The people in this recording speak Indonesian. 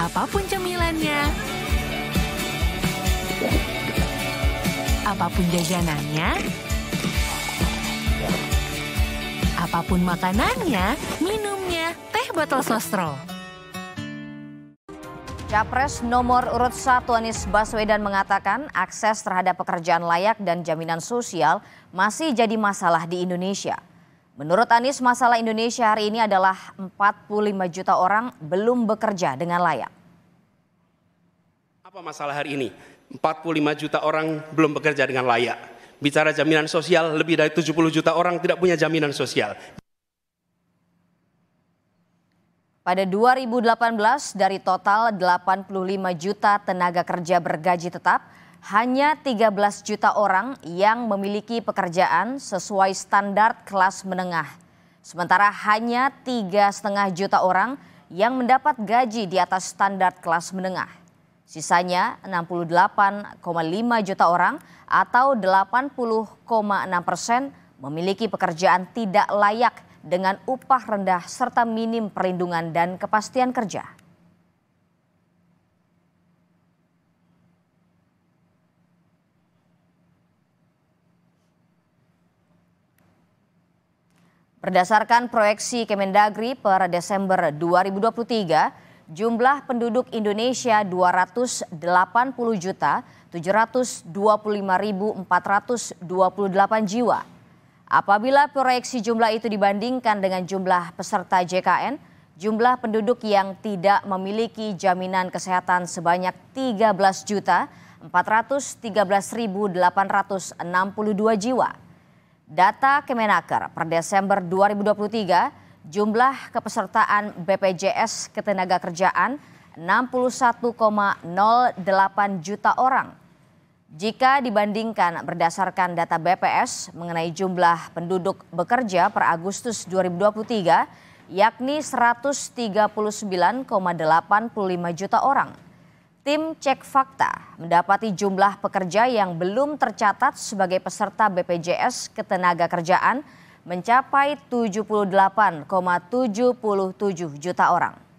apapun cemilannya, apapun jajanannya, apapun makanannya, minumnya, teh botol sostro. Capres nomor urut 1 Anies Baswedan mengatakan akses terhadap pekerjaan layak dan jaminan sosial masih jadi masalah di Indonesia. Menurut Anies, masalah Indonesia hari ini adalah 45 juta orang belum bekerja dengan layak. Apa masalah hari ini? 45 juta orang belum bekerja dengan layak. Bicara jaminan sosial, lebih dari 70 juta orang tidak punya jaminan sosial. Pada 2018, dari total 85 juta tenaga kerja bergaji tetap, hanya 13 juta orang yang memiliki pekerjaan sesuai standar kelas menengah. Sementara hanya tiga setengah juta orang yang mendapat gaji di atas standar kelas menengah. Sisanya 68,5 juta orang atau 80,6 persen memiliki pekerjaan tidak layak dengan upah rendah serta minim perlindungan dan kepastian kerja. Berdasarkan proyeksi Kemendagri per Desember 2023, jumlah penduduk Indonesia 280 juta 725.428 jiwa. Apabila proyeksi jumlah itu dibandingkan dengan jumlah peserta JKN, jumlah penduduk yang tidak memiliki jaminan kesehatan sebanyak 13 juta 413.862 jiwa. Data Kemenaker per Desember 2023, jumlah kepesertaan BPJS Ketenagakerjaan 61,08 juta orang. Jika dibandingkan berdasarkan data BPS mengenai jumlah penduduk bekerja per Agustus 2023, yakni 139,85 juta orang. Tim cek fakta mendapati jumlah pekerja yang belum tercatat sebagai peserta BPJS Ketenaga Kerjaan mencapai 78,77 juta orang.